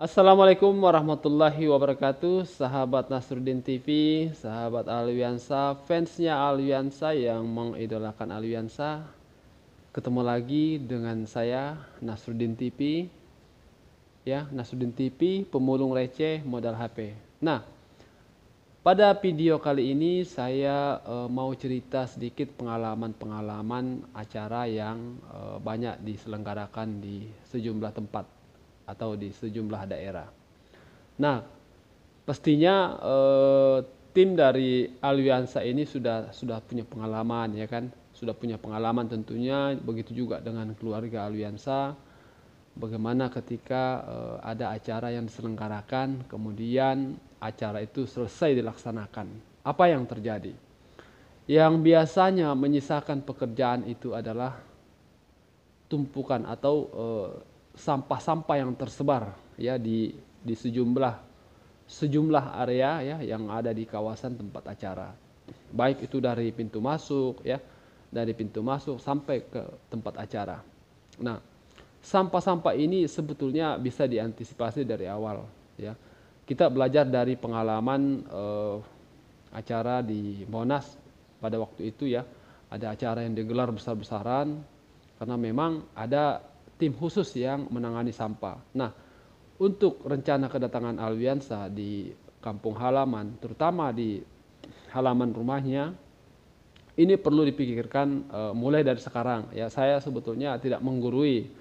Assalamualaikum warahmatullahi wabarakatuh Sahabat Nasruddin TV Sahabat Aliansa Fansnya Aliansa yang mengidolakan Aliansa Ketemu lagi dengan saya Nasruddin TV Ya Nasruddin TV Pemulung receh modal HP Nah pada video kali ini saya e, mau cerita sedikit pengalaman-pengalaman acara yang e, banyak diselenggarakan di sejumlah tempat atau di sejumlah daerah. Nah, pastinya eh, tim dari Aliansa ini sudah sudah punya pengalaman ya kan, sudah punya pengalaman tentunya begitu juga dengan keluarga Aliansa bagaimana ketika eh, ada acara yang diselenggarakan kemudian acara itu selesai dilaksanakan. Apa yang terjadi? Yang biasanya menyisakan pekerjaan itu adalah tumpukan atau eh, sampah-sampah yang tersebar ya di di sejumlah sejumlah area ya yang ada di kawasan tempat acara. Baik itu dari pintu masuk ya, dari pintu masuk sampai ke tempat acara. Nah, sampah-sampah ini sebetulnya bisa diantisipasi dari awal ya. Kita belajar dari pengalaman eh, acara di Monas pada waktu itu ya. Ada acara yang digelar besar-besaran karena memang ada tim khusus yang menangani sampah. Nah, untuk rencana kedatangan Alwiansa di kampung halaman, terutama di halaman rumahnya, ini perlu dipikirkan e, mulai dari sekarang. Ya, saya sebetulnya tidak menggurui.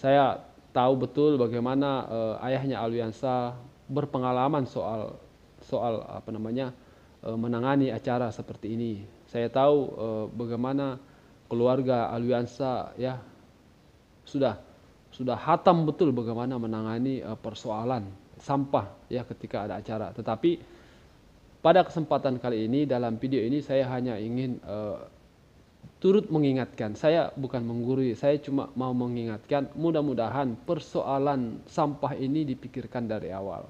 Saya tahu betul bagaimana e, ayahnya Alwiansa berpengalaman soal soal apa namanya e, menangani acara seperti ini. Saya tahu e, bagaimana keluarga Alwiansa ya sudah sudah hatam betul bagaimana menangani eh, persoalan sampah ya ketika ada acara. Tetapi pada kesempatan kali ini dalam video ini saya hanya ingin uh, turut mengingatkan. Saya bukan menggurui, saya cuma mau mengingatkan mudah-mudahan persoalan sampah ini dipikirkan dari awal.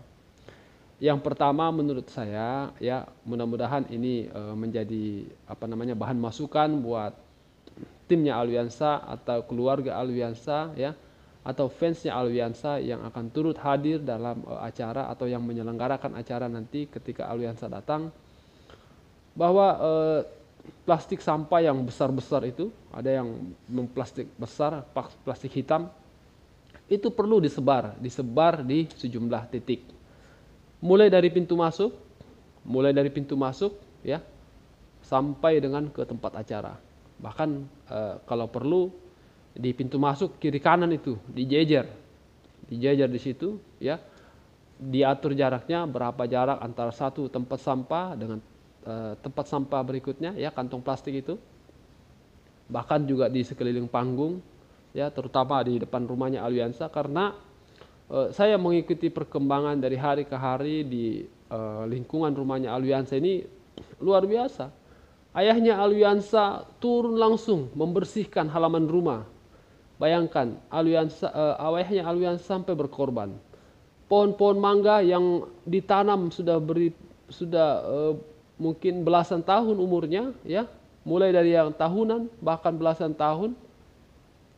Yang pertama menurut saya ya mudah-mudahan ini uh, menjadi apa namanya bahan masukan buat timnya Aliansa atau keluarga Aliansa ya atau fansnya Aliansa yang akan turut hadir dalam e, acara atau yang menyelenggarakan acara nanti ketika Aliansa datang bahwa eh, plastik sampah yang besar-besar itu ada yang memplastik besar plastik hitam itu perlu disebar disebar di sejumlah titik mulai dari pintu masuk mulai dari pintu masuk ya sampai dengan ke tempat acara bahkan eh, kalau perlu di pintu masuk kiri kanan itu dijejer dijejer di situ ya diatur jaraknya berapa jarak antara satu tempat sampah dengan e, tempat sampah berikutnya ya kantong plastik itu bahkan juga di sekeliling panggung ya terutama di depan rumahnya Aliansa karena e, saya mengikuti perkembangan dari hari ke hari di e, lingkungan rumahnya Aliansa ini luar biasa Ayahnya Aluyansa turun langsung membersihkan halaman rumah. Bayangkan, Aluyansa, uh, eh, ayahnya Aluyansa sampai berkorban. Pohon-pohon mangga yang ditanam sudah beri sudah uh, mungkin belasan tahun umurnya, ya, mulai dari yang tahunan bahkan belasan tahun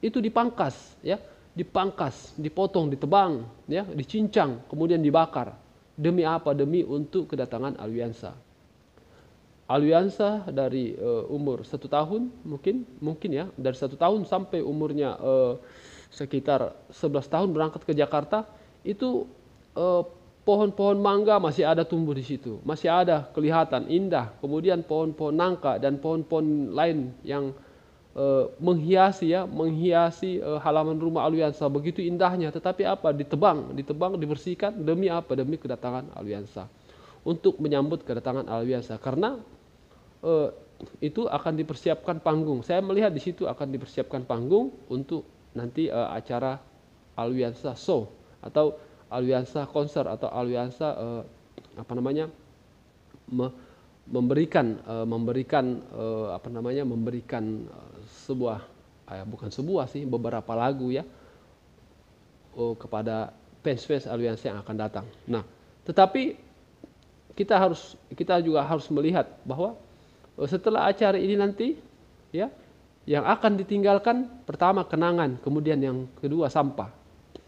itu dipangkas, ya, dipangkas, dipotong, ditebang, ya, dicincang, kemudian dibakar. Demi apa? Demi untuk kedatangan Aluyansa. Aliansa dari uh, umur satu tahun mungkin mungkin ya dari satu tahun sampai umurnya uh, sekitar 11 tahun berangkat ke Jakarta itu pohon eh, pohon-pohon mangga masih ada tumbuh di situ, masih ada kelihatan indah. Kemudian pohon-pohon nangka dan pohon-pohon lain yang Uh, menghiasi ya, menghiasi uh, halaman rumah Aliansa begitu indahnya. Tetapi apa? Ditebang, ditebang, dibersihkan demi apa? Demi kedatangan Aliansa. Untuk menyambut kedatangan Aliansa. Karena Eh, itu akan dipersiapkan panggung. Saya melihat di situ akan dipersiapkan panggung untuk nanti eh, acara Aliansa Show atau Aliansa Konser atau Aliansa eh, apa namanya me, memberikan uh, memberikan uh, apa namanya memberikan uh, sebuah eh, bukan sebuah sih beberapa lagu ya uh, kepada fans-fans aliansi yang akan datang. Nah, tetapi kita harus kita juga harus melihat bahwa Oh, setelah acara ini nanti ya yang akan ditinggalkan pertama kenangan, kemudian yang kedua sampah.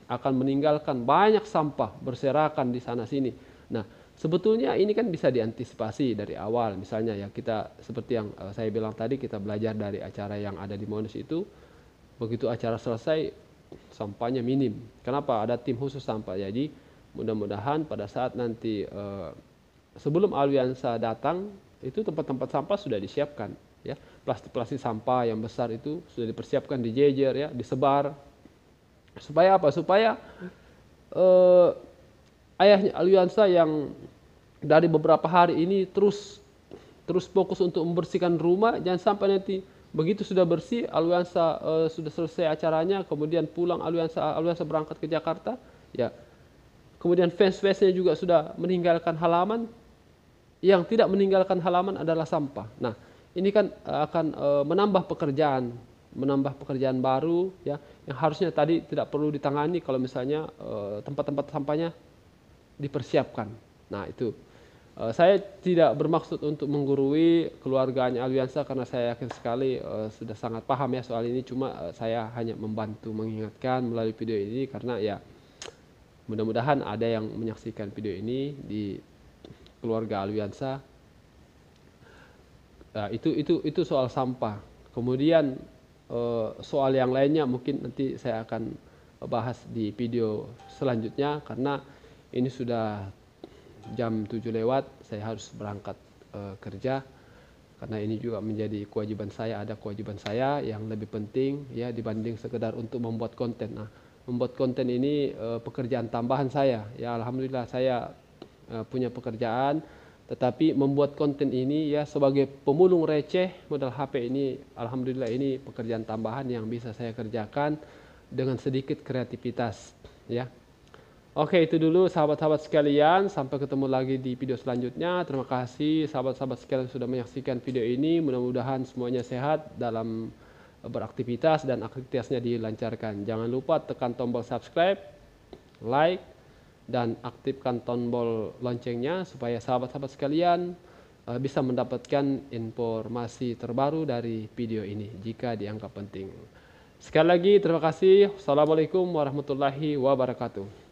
Akan meninggalkan banyak sampah berserakan di sana sini. Nah, sebetulnya ini kan bisa diantisipasi dari awal. Misalnya ya kita seperti yang eh, saya bilang tadi kita belajar dari acara yang ada di Monas itu begitu acara selesai sampahnya minim. Kenapa? Ada tim khusus sampah. Jadi mudah-mudahan pada saat nanti eh, sebelum Alwiansa datang itu tempat-tempat sampah sudah disiapkan ya plastik-plastik sampah yang besar itu sudah dipersiapkan dijejer ya disebar supaya apa supaya eh, ayahnya aliansa yang dari beberapa hari ini terus terus fokus untuk membersihkan rumah jangan sampai nanti begitu sudah bersih aliansa eh, sudah selesai acaranya kemudian pulang aliansa aliansa berangkat ke Jakarta ya kemudian fans fansnya juga sudah meninggalkan halaman yang tidak meninggalkan halaman adalah sampah. Nah, ini kan eh, akan eh, menambah pekerjaan, menambah pekerjaan baru ya yang harusnya tadi tidak perlu ditangani kalau misalnya eh, tempat-tempat sampahnya dipersiapkan. Nah, itu saya tidak bermaksud untuk menggurui keluarganya Aliansa karena saya yakin sekali sudah sangat paham ya soal ini cuma saya hanya membantu mengingatkan melalui video ini karena ya mudah-mudahan ada yang menyaksikan video ini di keluarga Aliansa nah, eh, itu itu itu soal sampah kemudian eh, soal yang lainnya mungkin nanti saya akan bahas di video selanjutnya karena ini sudah jam 7 lewat saya harus berangkat eh, kerja karena ini juga menjadi kewajiban saya ada kewajiban saya yang lebih penting ya dibanding sekedar untuk membuat konten nah membuat konten ini pekerjaan tambahan saya ya alhamdulillah saya Eh, punya pekerjaan tetapi membuat konten ini ya sebagai pemulung receh modal HP ini alhamdulillah ini pekerjaan tambahan yang bisa saya kerjakan dengan sedikit kreativitas ya. Oke itu dulu sahabat-sahabat sekalian sampai ketemu lagi di video selanjutnya. Terima kasih sahabat-sahabat sekalian sudah menyaksikan video ini. Mudah-mudahan semuanya sehat dalam eh, beraktivitas dan aktivitasnya dilancarkan. Jangan lupa tekan tombol subscribe, like dan aktifkan tombol loncengnya supaya sahabat-sahabat sekalian eh, bisa mendapatkan informasi terbaru dari video ini jika dianggap penting. Sekali lagi terima kasih. Assalamualaikum warahmatullahi wabarakatuh.